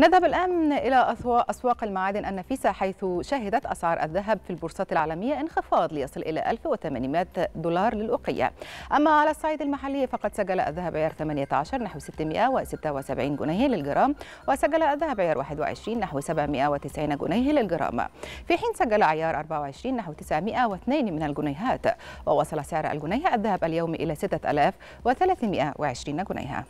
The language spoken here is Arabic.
نذهب الآن إلى أسواق المعادن النفيسة حيث شهدت أسعار الذهب في البورصات العالمية انخفاض ليصل إلى 1800 دولار للأوقية أما على الصعيد المحلي فقد سجل الذهب عيار 18 نحو 676 جنيه للجرام وسجل الذهب عيار 21 نحو 790 جنيه للجرام في حين سجل عيار 24 نحو 902 من الجنيهات ووصل سعر الجنيه الذهب اليوم إلى 6320 جنيها